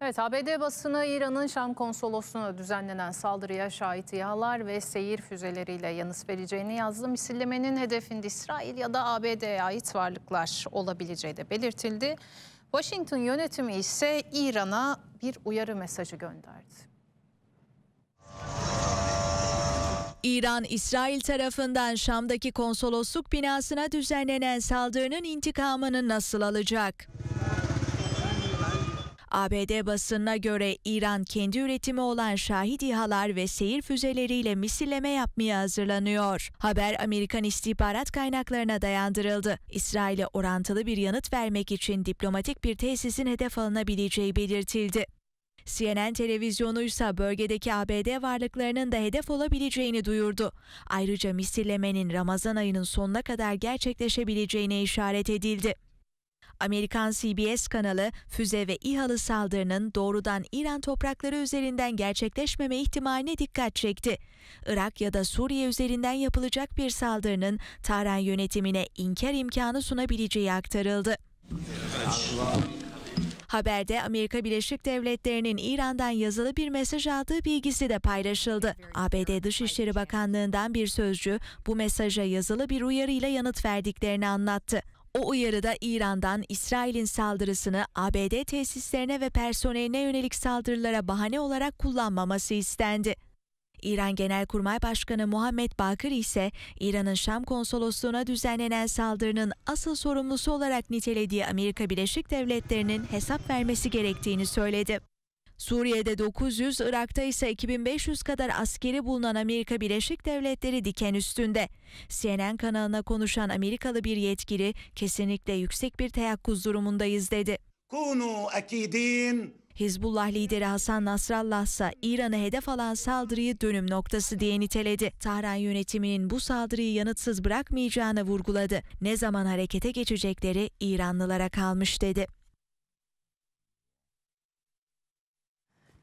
Evet ABD basını İran'ın Şam konsolosluğuna düzenlenen saldırıya şahit İHA'lar ve seyir füzeleriyle yanıt vereceğini yazdı. Misillemenin hedefinde İsrail ya da ABD'ye ait varlıklar olabileceği de belirtildi. Washington yönetimi ise İran'a bir uyarı mesajı gönderdi. İran, İsrail tarafından Şam'daki konsolosluk binasına düzenlenen saldırının intikamını nasıl alacak? ABD basınına göre İran kendi üretimi olan Şahid İHA'lar ve seyir füzeleriyle misilleme yapmaya hazırlanıyor. Haber Amerikan istihbarat kaynaklarına dayandırıldı. İsrail'e orantılı bir yanıt vermek için diplomatik bir tesisin hedef alınabileceği belirtildi. CNN televizyonu ise bölgedeki ABD varlıklarının da hedef olabileceğini duyurdu. Ayrıca misillemenin Ramazan ayının sonuna kadar gerçekleşebileceğine işaret edildi. Amerikan CBS kanalı füze ve İHA'lı saldırının doğrudan İran toprakları üzerinden gerçekleşmeme ihtimaline dikkat çekti. Irak ya da Suriye üzerinden yapılacak bir saldırının Tahran yönetimine inkar imkanı sunabileceği aktarıldı. Haberde Amerika Birleşik Devletleri'nin İran'dan yazılı bir mesaj aldığı bilgisi de paylaşıldı. ABD Dışişleri Bakanlığı'ndan bir sözcü bu mesaja yazılı bir uyarıyla yanıt verdiklerini anlattı. O uyarıda İran'dan İsrail'in saldırısını ABD tesislerine ve personeline yönelik saldırılara bahane olarak kullanmaması istendi. İran Genelkurmay Başkanı Muhammed Bakır ise İran'ın Şam konsolosluğuna düzenlenen saldırının asıl sorumlusu olarak nitelediği Amerika Birleşik Devletleri'nin hesap vermesi gerektiğini söyledi. Suriye'de 900, Irak'ta ise 2500 kadar askeri bulunan Amerika Birleşik Devletleri diken üstünde. CNN kanalına konuşan Amerikalı bir yetkili kesinlikle yüksek bir teyakkuz durumundayız dedi. Hizbullah lideri Hasan Nasrallah ise İran'a hedef alan saldırıyı dönüm noktası diye niteledi. Tahran yönetiminin bu saldırıyı yanıtsız bırakmayacağını vurguladı. Ne zaman harekete geçecekleri İranlılara kalmış dedi.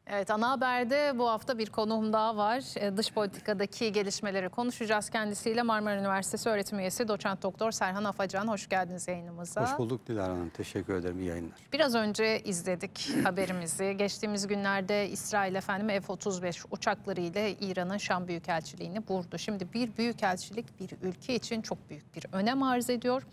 Evet ana haberde bu hafta bir konuğum daha var. E, dış politikadaki gelişmeleri konuşacağız kendisiyle. Marmara Üniversitesi öğretim üyesi doçent doktor Serhan Afacan. Hoş geldiniz yayınımıza. Hoş bulduk Dilara Hanım. Teşekkür ederim. İyi yayınlar. Biraz önce izledik haberimizi. Geçtiğimiz günlerde İsrail efendim F-35 uçakları ile İran'ın Şam Büyükelçiliğini vurdu. Şimdi bir büyükelçilik bir ülke için çok büyük bir önem arz ediyor.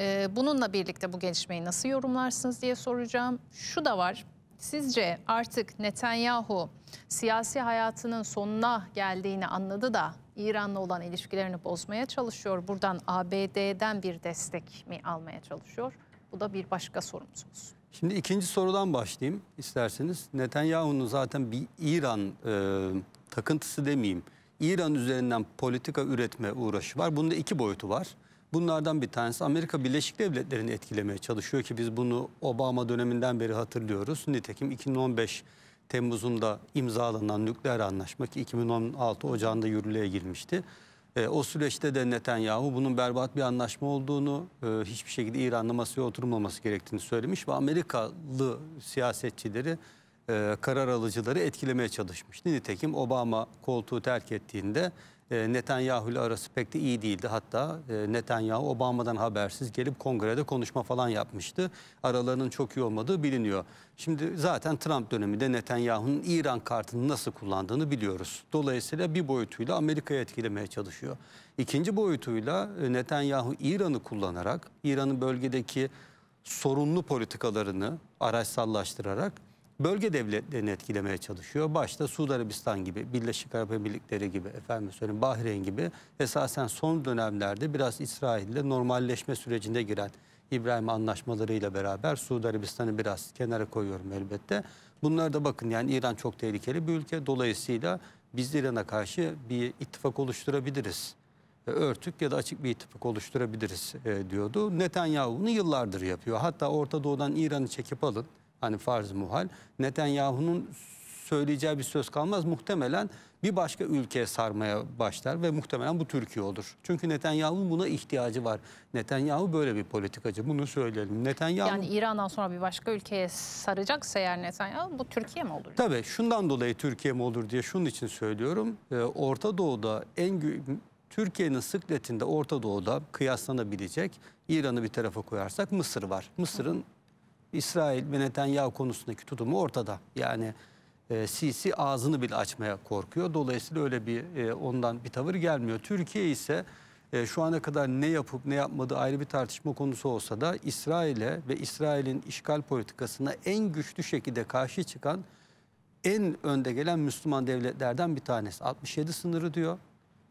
E, bununla birlikte bu gelişmeyi nasıl yorumlarsınız diye soracağım. Şu da var Sizce artık Netanyahu siyasi hayatının sonuna geldiğini anladı da İran'la olan ilişkilerini bozmaya çalışıyor. Buradan ABD'den bir destek mi almaya çalışıyor? Bu da bir başka sorumuz olsun. Şimdi ikinci sorudan başlayayım isterseniz. Netanyahu'nun zaten bir İran e, takıntısı demeyeyim. İran üzerinden politika üretme uğraşı var. Bunda iki boyutu var. Bunlardan bir tanesi Amerika Birleşik Devletleri'ni etkilemeye çalışıyor ki biz bunu Obama döneminden beri hatırlıyoruz. Nitekim 2015 Temmuz'unda imzalanan nükleer anlaşma ki 2016 Ocağı'nda yürürlüğe girmişti. E, o süreçte de Netanyahu bunun berbat bir anlaşma olduğunu, e, hiçbir şekilde İran'la masaya oturmaması gerektiğini söylemiş ve Amerikalı siyasetçileri, e, karar alıcıları etkilemeye çalışmış. Nitekim Obama koltuğu terk ettiğinde ee, Netanyahu ile arası pek de iyi değildi. Hatta e, Netanyahu Obama'dan habersiz gelip kongrede konuşma falan yapmıştı. Aralarının çok iyi olmadığı biliniyor. Şimdi zaten Trump döneminde Netanyahu'nun İran kartını nasıl kullandığını biliyoruz. Dolayısıyla bir boyutuyla Amerika'ya etkilemeye çalışıyor. İkinci boyutuyla e, Netanyahu İran'ı kullanarak İran'ın bölgedeki sorunlu politikalarını araçsallaştırarak bölge devletlerini etkilemeye çalışıyor. Başta Suudi Arabistan gibi, Birleşik Arap Emirlikleri gibi, efendim söyleyeyim Bahreyn gibi esasen son dönemlerde biraz İsrail ile normalleşme sürecinde giren İbrahim anlaşmalarıyla beraber Suudi Arabistan'ı biraz kenara koyuyorum elbette. Bunlar da bakın yani İran çok tehlikeli bir ülke. Dolayısıyla biz İran'a karşı bir ittifak oluşturabiliriz. E, örtük ya da açık bir ittifak oluşturabiliriz e, diyordu. Netanyahu bunu yıllardır yapıyor. Hatta Orta Doğu'dan İran'ı çekip alın. Hani farz muhal. Netanyahu'nun söyleyeceği bir söz kalmaz. Muhtemelen bir başka ülkeye sarmaya başlar ve muhtemelen bu Türkiye olur. Çünkü Netanyahu'nun buna ihtiyacı var. Netanyahu böyle bir politikacı. Bunu söyleyelim. Netanyahu Yani İran'dan sonra bir başka ülkeye saracaksa eğer Netanyahu bu Türkiye mi olur? Tabii şundan dolayı Türkiye mi olur diye şunun için söylüyorum. Ee, Orta Doğu'da en Türkiye'nin sıkletinde Orta Doğu'da kıyaslanabilecek İran'ı bir tarafa koyarsak Mısır var. Mısır'ın İsrail ve Netanyahu konusundaki tutumu ortada. Yani e, Sisi ağzını bile açmaya korkuyor. Dolayısıyla öyle bir e, ondan bir tavır gelmiyor. Türkiye ise e, şu ana kadar ne yapıp ne yapmadığı ayrı bir tartışma konusu olsa da İsrail'e ve İsrail'in işgal politikasına en güçlü şekilde karşı çıkan en önde gelen Müslüman devletlerden bir tanesi. 67 sınırı diyor.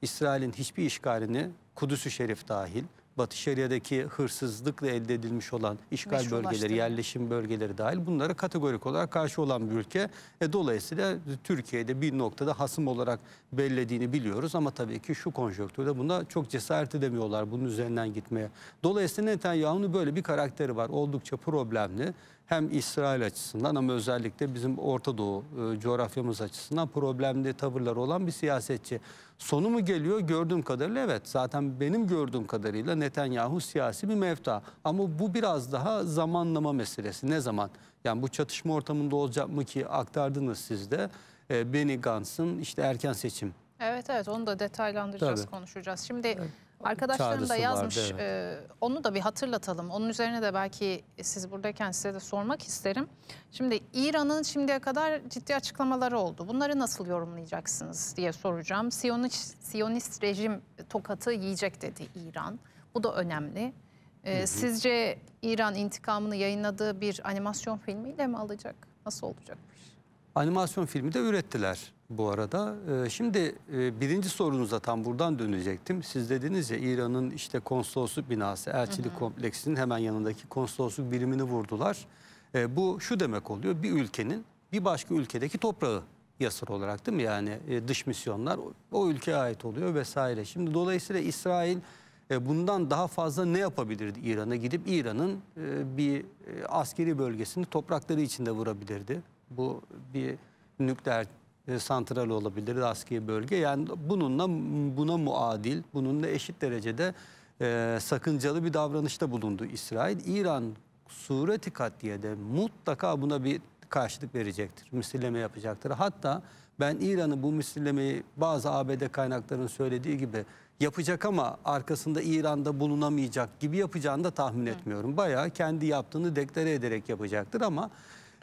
İsrail'in hiçbir işgalini Kudüs-ü Şerif dahil Batı Şeria'daki hırsızlıkla elde edilmiş olan işgal bölgeleri, yerleşim bölgeleri dahil bunlara kategorik olarak karşı olan bir ülke. E, dolayısıyla Türkiye'de bir noktada hasım olarak bellediğini biliyoruz ama tabii ki şu konjonktürde buna çok cesaret edemiyorlar bunun üzerinden gitmeye. Dolayısıyla Netanyahu'nun böyle bir karakteri var. Oldukça problemli hem İsrail açısından ama özellikle bizim Orta Doğu e, coğrafyamız açısından problemli tavırlar olan bir siyasetçi. Sonu mu geliyor gördüğüm kadarıyla evet. Zaten benim gördüğüm kadarıyla Netanyahu siyasi bir mevta. Ama bu biraz daha zamanlama meselesi. Ne zaman? Yani bu çatışma ortamında olacak mı ki aktardınız siz de. E, Benny Gantz'ın işte erken seçim Evet evet onu da detaylandıracağız, Tabii. konuşacağız. Şimdi evet. Arkadaşlarım da yazmış. Vardı, evet. e, onu da bir hatırlatalım. Onun üzerine de belki siz buradayken size de sormak isterim. Şimdi İran'ın şimdiye kadar ciddi açıklamaları oldu. Bunları nasıl yorumlayacaksınız diye soracağım. Siyonist, Siyonist rejim tokatı yiyecek dedi İran. Bu da önemli. E, hı hı. Sizce İran intikamını yayınladığı bir animasyon filmiyle mi alacak? Nasıl olacakmış? Animasyon filmi de ürettiler bu arada. Ee, şimdi e, birinci sorunuza tam buradan dönecektim. Siz dediniz ya İran'ın işte konsolosluk binası, elçilik kompleksinin hemen yanındaki konsolosluk birimini vurdular. Ee, bu şu demek oluyor bir ülkenin bir başka ülkedeki toprağı yasır olarak değil mi? Yani e, dış misyonlar o, o ülkeye ait oluyor vesaire. Şimdi dolayısıyla İsrail e, bundan daha fazla ne yapabilirdi İran'a? Gidip İran'ın bir askeri bölgesini toprakları içinde vurabilirdi. Bu bir nükleer e, santral olabilir, askeri bölge. Yani bununla buna muadil, bununla eşit derecede e, sakıncalı bir davranışta bulundu İsrail. İran sureti de mutlaka buna bir karşılık verecektir. Misilleme yapacaktır. Hatta ben İran'ı bu misillemeyi bazı ABD kaynaklarının söylediği gibi yapacak ama arkasında İran'da bulunamayacak gibi yapacağını da tahmin etmiyorum. Bayağı kendi yaptığını deklare ederek yapacaktır ama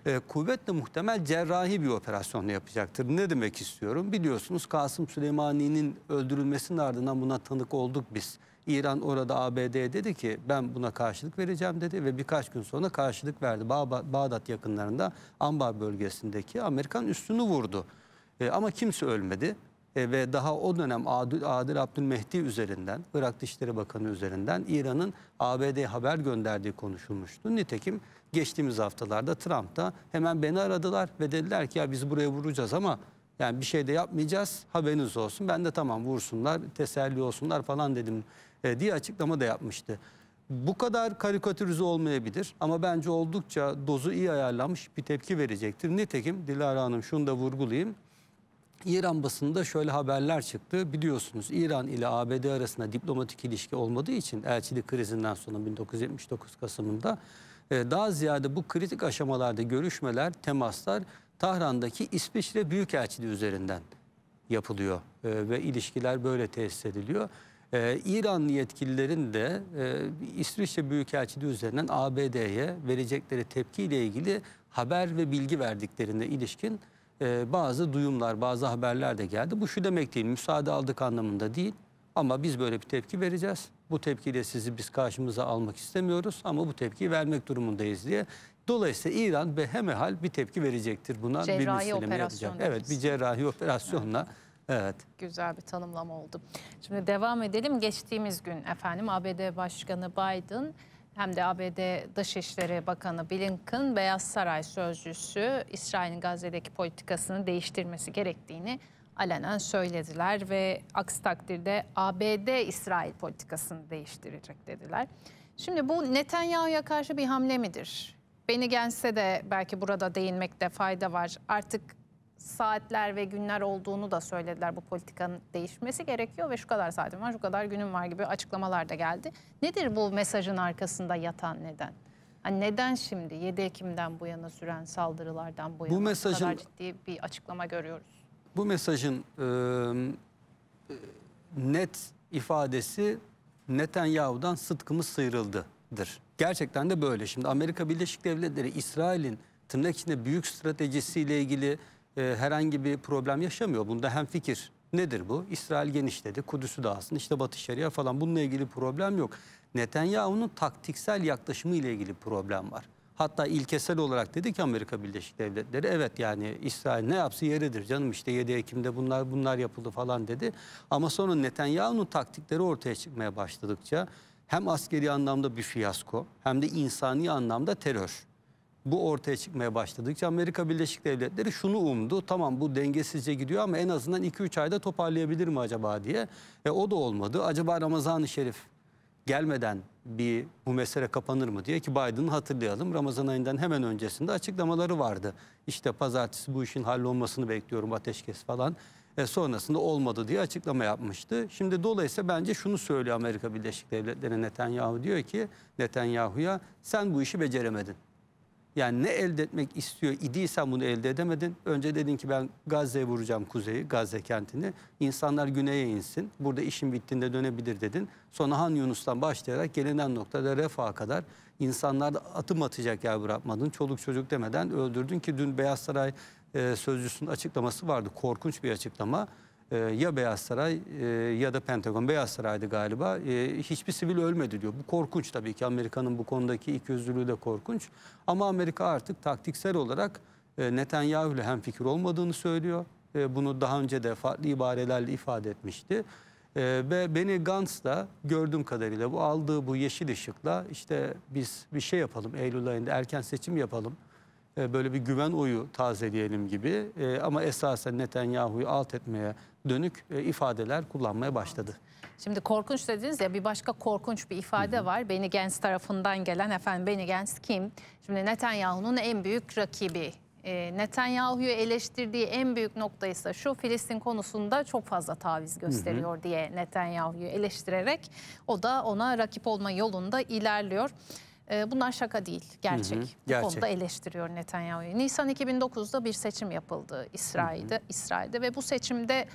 e, kuvvetle muhtemel cerrahi bir operasyon yapacaktır. Ne demek istiyorum? Biliyorsunuz Kasım Süleymani'nin öldürülmesinin ardından buna tanık olduk biz. İran orada ABD dedi ki ben buna karşılık vereceğim dedi ve birkaç gün sonra karşılık verdi. Ba Bağdat yakınlarında Ambar bölgesindeki Amerikan üstünü vurdu. E, ama kimse ölmedi. E, ve daha o dönem Adil, Adil Abdülmehdi üzerinden, Irak Dışişleri Bakanı üzerinden İran'ın ABD haber gönderdiği konuşulmuştu. Nitekim geçtiğimiz haftalarda Trump da hemen beni aradılar ve dediler ki ya biz buraya vuracağız ama yani bir şey de yapmayacağız haberiniz olsun. Ben de tamam vursunlar teselli olsunlar falan dedim e, diye açıklama da yapmıştı. Bu kadar karikatürize olmayabilir ama bence oldukça dozu iyi ayarlamış bir tepki verecektir. Nitekim Dilara Hanım şunu da vurgulayayım. İran basında şöyle haberler çıktı. Biliyorsunuz İran ile ABD arasında diplomatik ilişki olmadığı için elçilik krizinden sonra 1979 Kasım'ında e, daha ziyade bu kritik aşamalarda görüşmeler, temaslar Tahran'daki İsviçre Büyükelçiliği üzerinden yapılıyor e, ve ilişkiler böyle tesis ediliyor. Ee, İranlı yetkililerin de e, İsviçre Büyükelçiliği üzerinden ABD'ye verecekleri tepkiyle ilgili haber ve bilgi verdiklerine ilişkin e, bazı duyumlar, bazı haberler de geldi. Bu şu demek değil, müsaade aldık anlamında değil. Ama biz böyle bir tepki vereceğiz. Bu tepkiyle sizi biz karşımıza almak istemiyoruz ama bu tepkiyi vermek durumundayız diye. Dolayısıyla İran behemehal bir tepki verecektir buna. Cerrahi operasyon. Evet bir cerrahi operasyonla. Evet. Evet. Güzel bir tanımlama oldu. Şimdi devam edelim. Geçtiğimiz gün efendim ABD Başkanı Biden hem de ABD Dışişleri Bakanı Blinken, Beyaz Saray sözcüsü İsrail'in Gazze'deki politikasını değiştirmesi gerektiğini alenen söylediler ve aksi takdirde ABD İsrail politikasını değiştirecek dediler. Şimdi bu Netanyahu'ya karşı bir hamle midir? Beni gelse de belki burada değinmekte fayda var. Artık saatler ve günler olduğunu da söylediler. Bu politikanın değişmesi gerekiyor ve şu kadar saatim var, şu kadar günüm var gibi açıklamalar da geldi. Nedir bu mesajın arkasında yatan neden? Hani neden şimdi 7 Ekim'den bu yana süren saldırılardan bu yana bu mesajın, kadar ciddi bir açıklama görüyoruz? Bu mesajın e, net ifadesi Netanyahu'dan sıtkımız sıyrıldıdır. Gerçekten de böyle. Şimdi Amerika Birleşik Devletleri İsrail'in tırnak içinde büyük stratejisiyle ilgili e, herhangi bir problem yaşamıyor. Bunda hem fikir nedir bu? İsrail genişledi, Kudüs'ü dağılsın, işte Batı Şeria falan bununla ilgili problem yok. Netanyahu'nun taktiksel yaklaşımı ile ilgili problem var. Hatta ilkesel olarak dedi ki Amerika Birleşik Devletleri evet yani İsrail ne yapsa yeridir canım işte 7 Ekim'de bunlar bunlar yapıldı falan dedi. Ama sonra Netanyahu'nun taktikleri ortaya çıkmaya başladıkça hem askeri anlamda bir fiyasko hem de insani anlamda terör bu ortaya çıkmaya başladıkça Amerika Birleşik Devletleri şunu umdu. Tamam bu dengesizce gidiyor ama en azından 2-3 ayda toparlayabilir mi acaba diye. E, o da olmadı. Acaba Ramazan-ı Şerif gelmeden bir bu mesele kapanır mı diye ki Biden'ı hatırlayalım. Ramazan ayından hemen öncesinde açıklamaları vardı. İşte pazartesi bu işin hallolmasını bekliyorum ateşkes falan. E sonrasında olmadı diye açıklama yapmıştı. Şimdi dolayısıyla bence şunu söylüyor Amerika Birleşik Devletleri Netanyahu diyor ki Netanyahu'ya sen bu işi beceremedin. Yani ne elde etmek istiyor idiysen bunu elde edemedin. Önce dedin ki ben Gazze'ye vuracağım kuzeyi, Gazze kentini. İnsanlar güneye insin. Burada işin bittiğinde dönebilir dedin. Sonra Han Yunus'tan başlayarak gelinen noktada Refah'a kadar insanlar da atım atacak yer bırakmadın. Çoluk çocuk demeden öldürdün ki dün Beyaz Saray e, sözcüsünün açıklaması vardı. Korkunç bir açıklama e, ya Beyaz Saray e, ya da Pentagon. Beyaz Saray'dı galiba. E, hiçbir sivil ölmedi diyor. Bu korkunç tabii ki. Amerika'nın bu konudaki ikiyüzlülüğü de korkunç. Ama Amerika artık taktiksel olarak e, Netanyahu ile hemfikir olmadığını söylüyor. E, bunu daha önce de farklı ibarelerle ifade etmişti. E, ve beni Gantz da gördüğüm kadarıyla bu aldığı bu yeşil ışıkla işte biz bir şey yapalım Eylül ayında erken seçim yapalım e, böyle bir güven oyu tazeleyelim gibi e, ama esasen Netanyahu'yu alt etmeye dönük e, ifadeler kullanmaya başladı. Şimdi korkunç dediniz ya bir başka korkunç bir ifade var. Benny Gantz tarafından gelen efendim Benny Gantz kim? Şimdi Netanyahu'nun en büyük rakibi. Netanyahu'yu eleştirdiği en büyük nokta ise şu Filistin konusunda çok fazla taviz gösteriyor hı hı. diye Netanyahu'yu eleştirerek o da ona rakip olma yolunda ilerliyor. Ee, bunlar şaka değil, gerçek. Hı hı, gerçek. Bu konuda eleştiriyor Netanyahu'yu. Nisan 2009'da bir seçim yapıldı İsrail'de, hı hı. İsrail'de ve bu seçimde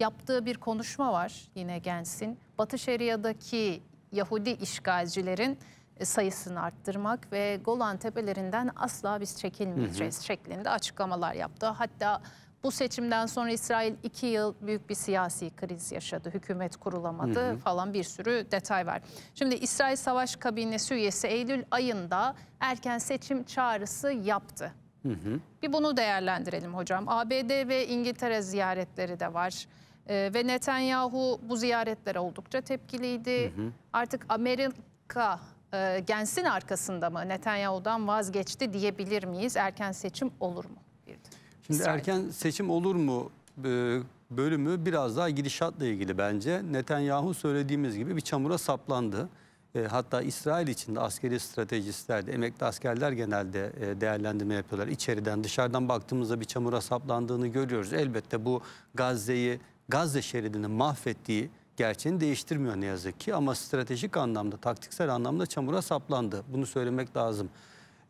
yaptığı bir konuşma var yine Gens'in. Batı Şeria'daki Yahudi işgalcilerin e, sayısını arttırmak ve Golan tepelerinden asla biz çekilmeyeceğiz hı hı. şeklinde açıklamalar yaptı. Hatta bu seçimden sonra İsrail iki yıl büyük bir siyasi kriz yaşadı. Hükümet kurulamadı hı hı. falan bir sürü detay var. Şimdi İsrail Savaş Kabinesi üyesi Eylül ayında erken seçim çağrısı yaptı. Hı hı. Bir bunu değerlendirelim hocam. ABD ve İngiltere ziyaretleri de var. Ee, ve Netanyahu bu ziyaretlere oldukça tepkiliydi. Hı hı. Artık Amerika e, gensin arkasında mı Netanyahu'dan vazgeçti diyebilir miyiz? Erken seçim olur mu? Bir de. Şimdi İsrail. erken seçim olur mu e, bölümü biraz daha gidişatla ilgili bence. Netanyahu söylediğimiz gibi bir çamura saplandı. E, hatta İsrail için de askeri stratejistler, emekli askerler genelde e, değerlendirme yapıyorlar. İçeriden, dışarıdan baktığımızda bir çamura saplandığını görüyoruz. Elbette bu Gazze'yi, Gazze şeridini mahvettiği gerçeğini değiştirmiyor ne yazık ki. Ama stratejik anlamda, taktiksel anlamda çamura saplandı. Bunu söylemek lazım.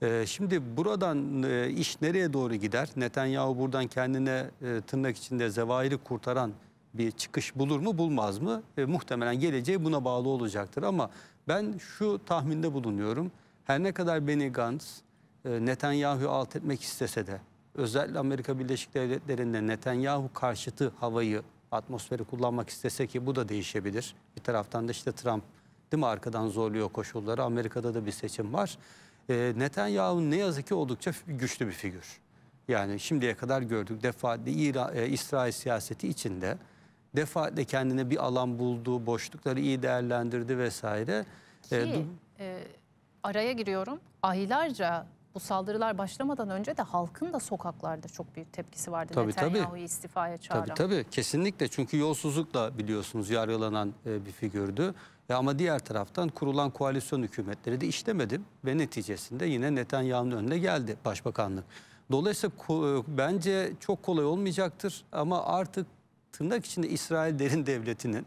Ee, şimdi buradan e, iş nereye doğru gider? Netanyahu buradan kendine e, tırnak içinde zevairi kurtaran bir çıkış bulur mu bulmaz mı? E, muhtemelen geleceği buna bağlı olacaktır ama ben şu tahminde bulunuyorum. Her ne kadar Benny Gantz e, Netanyahu'yu alt etmek istese de özellikle Amerika Birleşik Devletleri'nde Netanyahu karşıtı havayı, atmosferi kullanmak istese ki bu da değişebilir. Bir taraftan da işte Trump değil mi arkadan zorluyor koşulları. Amerika'da da bir seçim var e, Netanyahu ne yazık ki oldukça güçlü bir figür. Yani şimdiye kadar gördük defaatle İra, e, İsrail siyaseti içinde defaatle kendine bir alan buldu, boşlukları iyi değerlendirdi vesaire. Ee, ki, e, e, araya giriyorum. Aylarca bu saldırılar başlamadan önce de halkın da sokaklarda çok büyük tepkisi vardı. Tabii, Netanyahu'yu istifaya çağıran. Tabii tabii kesinlikle çünkü yolsuzlukla biliyorsunuz yargılanan e, bir figürdü. E ama diğer taraftan kurulan koalisyon hükümetleri de işlemedi ve neticesinde yine Netanyahu'nun önüne geldi başbakanlık. Dolayısıyla e, bence çok kolay olmayacaktır ama artık tırnak içinde İsrail derin devletinin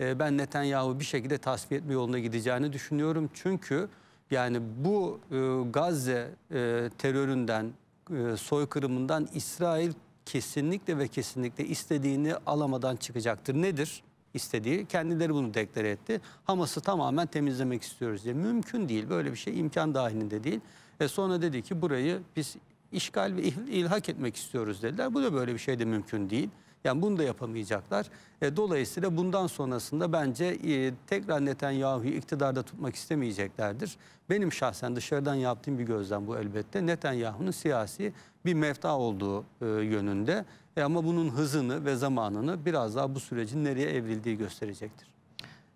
e, ben Netanyahu bir şekilde tasfiye etme yoluna gideceğini düşünüyorum. Çünkü yani bu e, Gazze e, teröründen, e, soykırımından İsrail kesinlikle ve kesinlikle istediğini alamadan çıkacaktır. Nedir? istediği. Kendileri bunu deklare etti. Hamas'ı tamamen temizlemek istiyoruz diye. Mümkün değil. Böyle bir şey imkan dahilinde değil. E sonra dedi ki burayı biz işgal ve ilhak etmek istiyoruz dediler. Bu da böyle bir şey de mümkün değil. Yani bunu da yapamayacaklar. E, dolayısıyla bundan sonrasında bence e, tekrar Netanyahu'yu iktidarda tutmak istemeyeceklerdir. Benim şahsen dışarıdan yaptığım bir gözlem bu elbette. Netanyahu'nun siyasi bir mefta olduğu e, yönünde. E ama bunun hızını ve zamanını biraz daha bu sürecin nereye evrildiği gösterecektir.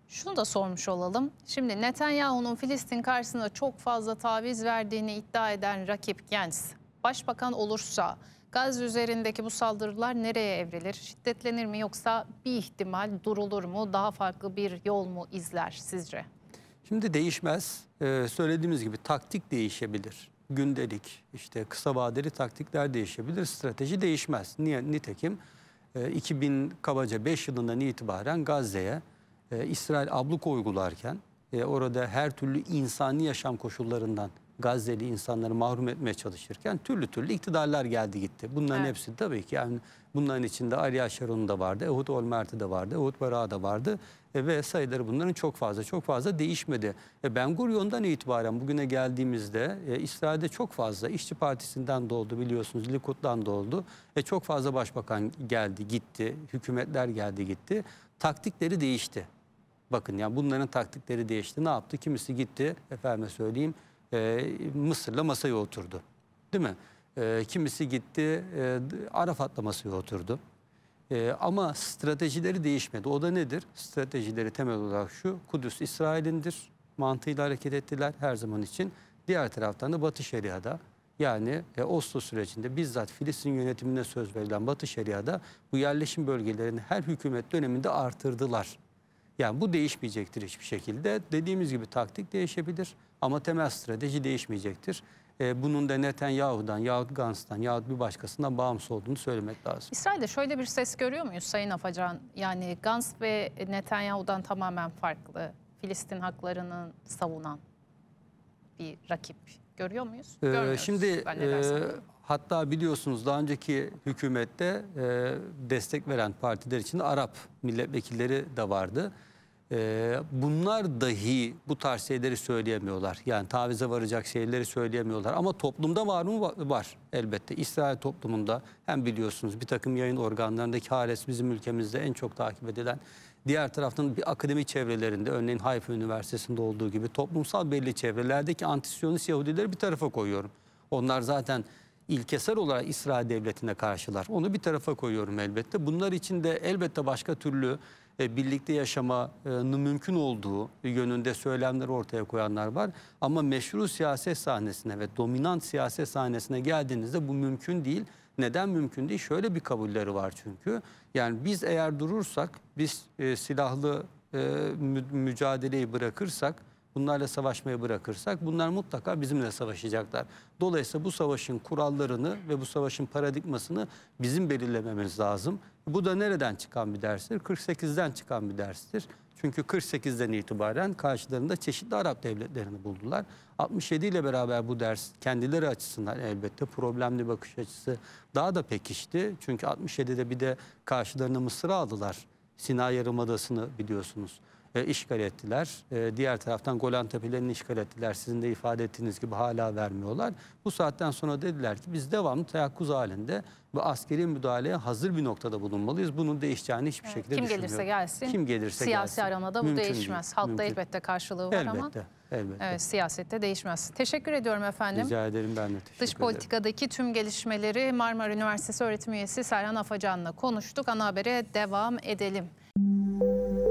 Şunu da sormuş olalım. Şimdi Netanyahu'nun Filistin karşısında çok fazla taviz verdiğini iddia eden rakip Gens, başbakan olursa Gaz üzerindeki bu saldırılar nereye evrilir? Şiddetlenir mi yoksa bir ihtimal durulur mu? Daha farklı bir yol mu izler sizce? Şimdi değişmez. Ee, söylediğimiz gibi taktik değişebilir gündelik, işte kısa vadeli taktikler değişebilir, strateji değişmez. Niye? Nitekim 2000 e, kabaca 5 yılından itibaren Gazze'ye e, İsrail abluka uygularken e, orada her türlü insani yaşam koşullarından Gazze'li insanları mahrum etmeye çalışırken türlü türlü iktidarlar geldi gitti. Bunların evet. hepsi tabii ki yani bunların içinde Arya Aşaron'un da vardı, Ehud Olmert'i de vardı, Ehud Barak'a da vardı e, ve sayıları bunların çok fazla çok fazla değişmedi. E, ben Gurion'dan itibaren bugüne geldiğimizde e, İsrail'de çok fazla işçi partisinden doldu biliyorsunuz Likud'dan doldu oldu. E, çok fazla başbakan geldi gitti, hükümetler geldi gitti. Taktikleri değişti. Bakın yani bunların taktikleri değişti. Ne yaptı? Kimisi gitti Efendim söyleyeyim e, Mısır'la masaya oturdu. Değil mi? E, kimisi gitti e, Arafat'la masaya oturdu. E, ama stratejileri değişmedi. O da nedir? Stratejileri temel olarak şu. Kudüs İsrail'indir. Mantığıyla hareket ettiler her zaman için. Diğer taraftan da Batı Şeria'da yani e, Oslo sürecinde bizzat Filistin yönetimine söz verilen Batı Şeria'da bu yerleşim bölgelerini her hükümet döneminde artırdılar. Yani bu değişmeyecektir hiçbir şekilde. Dediğimiz gibi taktik değişebilir. Ama temel strateji değişmeyecektir. E, bunun da Netanyahu'dan yahut Gans'tan yahut bir başkasından bağımsız olduğunu söylemek lazım. İsrail'de şöyle bir ses görüyor muyuz Sayın Afacan? Yani Gans ve Netanyahu'dan tamamen farklı Filistin haklarını savunan bir rakip görüyor muyuz? Ee, şimdi e, hatta biliyorsunuz daha önceki hükümette e, destek veren partiler içinde Arap milletvekilleri de vardı. Ee, bunlar dahi bu tarz şeyleri söyleyemiyorlar. Yani tavize varacak şeyleri söyleyemiyorlar. Ama toplumda var mı? Var elbette. İsrail toplumunda hem biliyorsunuz bir takım yayın organlarındaki hales bizim ülkemizde en çok takip edilen Diğer taraftan bir akademi çevrelerinde örneğin Haifa Üniversitesi'nde olduğu gibi toplumsal belli çevrelerdeki antisyonist Yahudileri bir tarafa koyuyorum. Onlar zaten ilkesel olarak İsrail devletine karşılar. Onu bir tarafa koyuyorum elbette. Bunlar için de elbette başka türlü e, birlikte yaşamanın mümkün olduğu yönünde söylemler ortaya koyanlar var. Ama meşru siyaset sahnesine ve dominant siyaset sahnesine geldiğinizde bu mümkün değil. Neden mümkün değil? Şöyle bir kabulleri var çünkü. Yani biz eğer durursak, biz e, silahlı e, mücadeleyi bırakırsak bunlarla savaşmayı bırakırsak bunlar mutlaka bizimle savaşacaklar. Dolayısıyla bu savaşın kurallarını ve bu savaşın paradigmasını bizim belirlememiz lazım. Bu da nereden çıkan bir derstir? 48'den çıkan bir derstir. Çünkü 48'den itibaren karşılarında çeşitli Arap devletlerini buldular. 67 ile beraber bu ders kendileri açısından elbette problemli bakış açısı daha da pekişti. Çünkü 67'de bir de karşılarına Mısır'ı aldılar. Sina Yarımadası'nı biliyorsunuz e, işgal ettiler. E, diğer taraftan Golan Tepelerini işgal ettiler. Sizin de ifade ettiğiniz gibi hala vermiyorlar. Bu saatten sonra dediler ki biz devamlı teyakkuz halinde ve askeri müdahaleye hazır bir noktada bulunmalıyız. Bunun değişeceğini hiçbir evet, şekilde kim düşünmüyorum. Kim gelirse gelsin. Kim gelirse siyasi gelsin. Siyasi aramada bu değişmez. Değil, Halkta mümkün. elbette karşılığı var elbette, ama. Elbette. Evet, siyasette değişmez. Teşekkür ediyorum efendim. Rica ederim ben de teşekkür Dış ederim. politikadaki tüm gelişmeleri Marmara Üniversitesi öğretim üyesi Serhan Afacan'la konuştuk. Ana habere devam edelim. Müzik